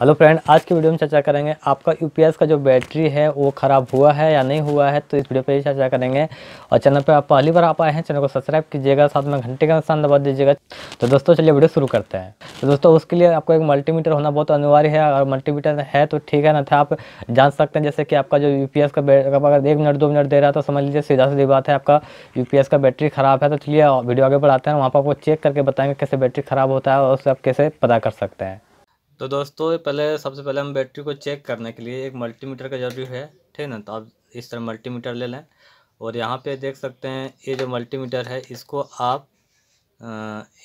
hello friend आज के video में चर्चा करेंगे आपका यूपीएस का जो बैटरी है वो ख़राब हुआ है या नहीं हुआ है तो इस वीडियो पर ही चर्चा करेंगे और चैनल पर आप पहली बार आप आए हैं चैनल को सब्सक्राइब कीजिएगा साथ में घंटे का निशान दबा दीजिएगा तो दोस्तों चलिए वीडियो शुरू करते हैं तो दोस्तों उसके लिए आपको एक मल्टीमीटर होना बहुत अनिवार्य है अगर मल्टीमीटर है तो ठीक है ना था आप जान सकते हैं जैसे कि आपका जो यू का अगर एक मिनट दो मिनट दे रहा है तो समझ लीजिए सीधा सीधी बात है आपका यू का बैटरी ख़राब है तो चलिए वीडियो आगे बढ़ाते हैं वहाँ पर आपको चेक करके बताएंगे कैसे बैटरी ख़राब होता है और उससे आप कैसे पता कर सकते हैं तो दोस्तों पहले सबसे पहले हम बैटरी को चेक करने के लिए एक मल्टीमीटर का जरूरी है ठीक है ना तो आप इस तरह मल्टीमीटर ले लें और यहाँ पे देख सकते हैं ये जो मल्टीमीटर है इसको आप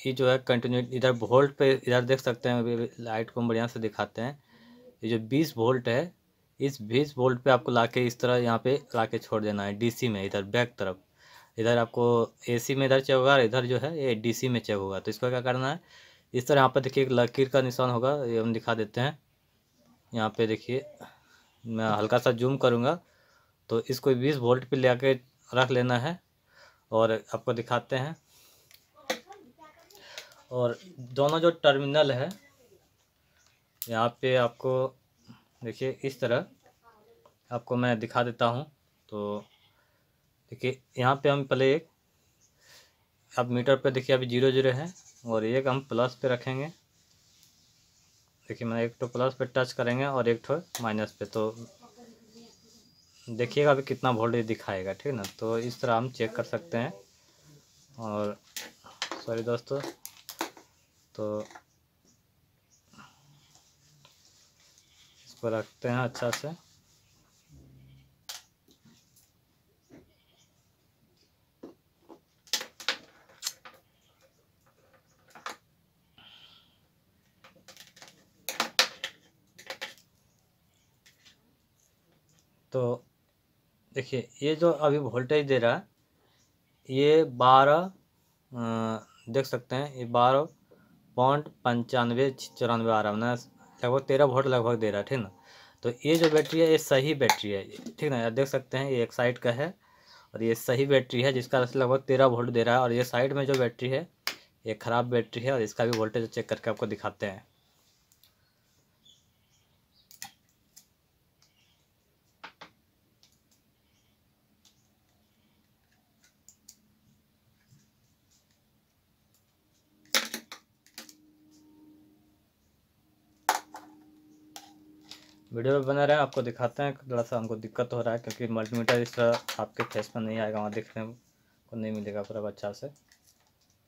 ये जो है कंटिन्यू इधर वोल्ट पे इधर देख सकते हैं अभी लाइट को हम बढ़िया से दिखाते हैं ये जो बीस वोल्ट है इस बीस वोल्ट पे आपको ला इस तरह यहाँ पे ला छोड़ देना है डी में इधर बैक तरफ इधर आपको ए में इधर चेक होगा इधर जो है ये डी में चेक होगा तो इसको क्या करना है इस तरह यहाँ पर देखिए लकीर का निशान होगा ये हम दिखा देते हैं यहाँ पे देखिए मैं हल्का सा जूम करूँगा तो इसको 20 वोल्ट पे ले आके रख लेना है और आपको दिखाते हैं और दोनों जो टर्मिनल है यहाँ पे आपको देखिए इस तरह आपको मैं दिखा देता हूँ तो देखिए यहाँ पे हम पहले एक अब मीटर पे देखिए अभी जीरो जीरो है और एक हम प्लस पे रखेंगे देखिए मैं एक तो प्लस पे टच करेंगे और एक तो माइनस पे तो देखिएगा अभी कितना वोल्टेज दिखाएगा ठीक ना तो इस तरह हम चेक कर सकते हैं और सॉरी दोस्तों तो इसको रखते हैं अच्छा से तो देखिए ये जो अभी वोल्टेज दे रहा है ये बारह देख सकते हैं ये बारह पॉइंट पंचानवे चौरानवे आ रहा है ना मतलब लगभग तेरह वोल्ट लगभग दे रहा है ठीक ना तो ये जो बैटरी है ये सही बैटरी है ठीक ना देख सकते हैं ये एक साइड का है और ये सही बैटरी है जिसका लगभग तेरह वोल्ट दे रहा है और ये साइड में जो बैटरी है ये ख़राब बैटरी है और इसका भी वोल्टेज चेक करके आपको दिखाते हैं वीडियो में बना रहे हैं आपको दिखाते हैं थोड़ा सा हमको दिक्कत हो रहा है क्योंकि मल्टीमीटर इस तरह आपके फेस पर नहीं आएगा वहाँ दिखने को नहीं मिलेगा पूरा अच्छा से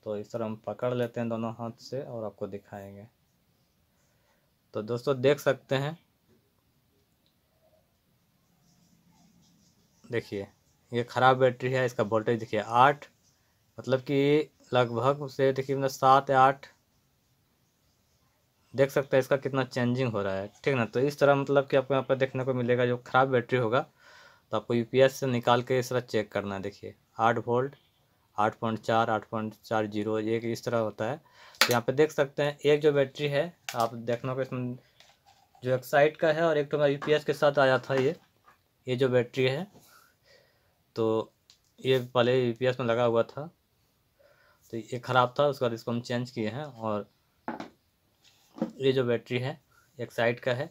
तो इस तरह हम पकड़ लेते हैं दोनों हाथ से और आपको दिखाएंगे तो दोस्तों देख सकते हैं देखिए ये ख़राब बैटरी है इसका वोल्टेज देखिए आठ मतलब कि लगभग उसे देखिए मतलब सात या आठ देख सकते हैं इसका कितना चेंजिंग हो रहा है ठीक ना तो इस तरह मतलब कि आपको यहाँ पर देखने को मिलेगा जो ख़राब बैटरी होगा तो आपको यू से निकाल के इस तरह चेक करना है देखिए आठ वोल्ट आठ पॉइंट चार आठ पॉइंट चार जीरो एक इस तरह होता है तो यहाँ पे देख सकते हैं एक जो बैटरी है आप देखना को इसमें जो एक साइड का है और एक तो मेरा यू के साथ आया था ये ये जो बैटरी है तो ये पहले यू में लगा हुआ था तो ये ख़राब था उसके बाद इसको हम चेंज किए हैं और ये जो बैटरी है एक साइड का है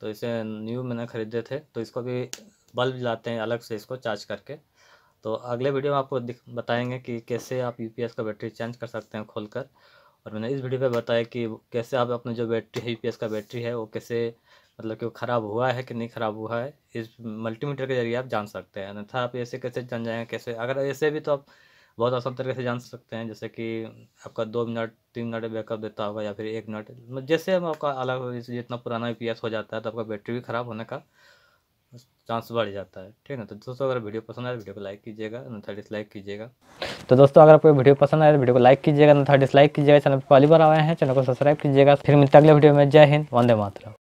तो इसे न्यू मैंने ख़रीदे थे तो इसको भी बल्ब लाते हैं अलग से इसको चार्ज करके तो अगले वीडियो में आपको बताएंगे कि कैसे आप यू का बैटरी चेंज कर सकते हैं खोल कर और मैंने इस वीडियो पे बताया कि कैसे आप अपने जो बैटरी है यू का बैटरी है वो कैसे मतलब कि वो ख़राब हुआ है कि नहीं ख़राब हुआ है इस मल्टीमीटर के जरिए आप जान सकते हैं अन्यथा आप ऐसे कैसे जान जाएंगे कैसे अगर ऐसे भी तो आप बहुत आसान तरीके से जान सकते हैं जैसे कि आपका दो मिनट तीन मिनट बैकअप देता होगा या फिर एक मिनट मतलब जैसे आपका अलग जितना पुराना पी हो जाता है तो आपका बैटरी भी ख़राब होने का चांस बढ़ जाता है ठीक है तो दोस्तों अगर वीडियो पसंद आए तो वीडियो को लाइक कीजिएगा था डिसलाइक कीजिएगा तो दोस्तों अगर आपको वीडियो पसंद आए तो वीडियो को लाइक कीजिएगा था डिसलाइक कीजिएगा चैनल पर पहली बार आए हैं चैनल को सब्सक्राइब कीजिएगा फिर मिलते अगले वीडियो में जय हिंद वंदे मातरम